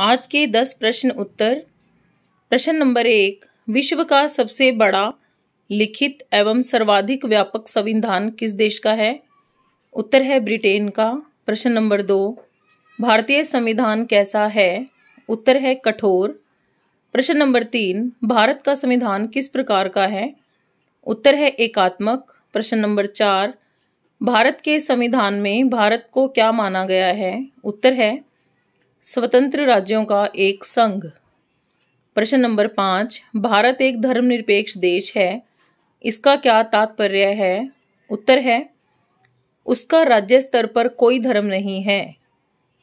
आज के दस प्रश्न उत्तर प्रश्न नंबर एक विश्व का सबसे बड़ा लिखित एवं सर्वाधिक व्यापक संविधान किस देश का है उत्तर है ब्रिटेन का प्रश्न नंबर दो भारतीय संविधान कैसा है उत्तर है कठोर प्रश्न नंबर तीन भारत का संविधान किस प्रकार का है उत्तर है एकात्मक प्रश्न नंबर चार भारत के संविधान में भारत को क्या माना गया है उत्तर है स्वतंत्र राज्यों का एक संघ प्रश्न नंबर पाँच भारत एक धर्मनिरपेक्ष देश है इसका क्या तात्पर्य है उत्तर है उसका राज्य स्तर पर कोई धर्म नहीं है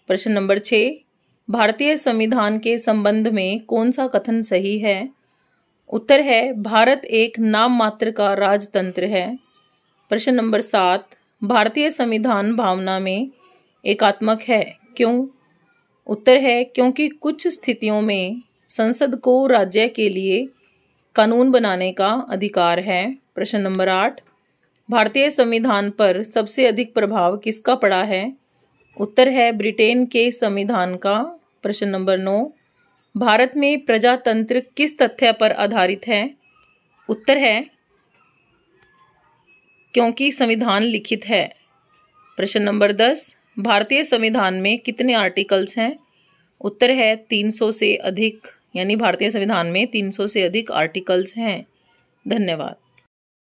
प्रश्न नंबर छः भारतीय संविधान के संबंध में कौन सा कथन सही है उत्तर है भारत एक नाम मात्र का राजतंत्र है प्रश्न नंबर सात भारतीय संविधान भावना में एकात्मक है क्यों उत्तर है क्योंकि कुछ स्थितियों में संसद को राज्य के लिए कानून बनाने का अधिकार है प्रश्न नंबर आठ भारतीय संविधान पर सबसे अधिक प्रभाव किसका पड़ा है उत्तर है ब्रिटेन के संविधान का प्रश्न नंबर नौ भारत में प्रजातंत्र किस तथ्य पर आधारित है उत्तर है क्योंकि संविधान लिखित है प्रश्न नंबर दस भारतीय संविधान में कितने आर्टिकल्स हैं उत्तर है 300 से अधिक यानी भारतीय संविधान में 300 से अधिक आर्टिकल्स हैं धन्यवाद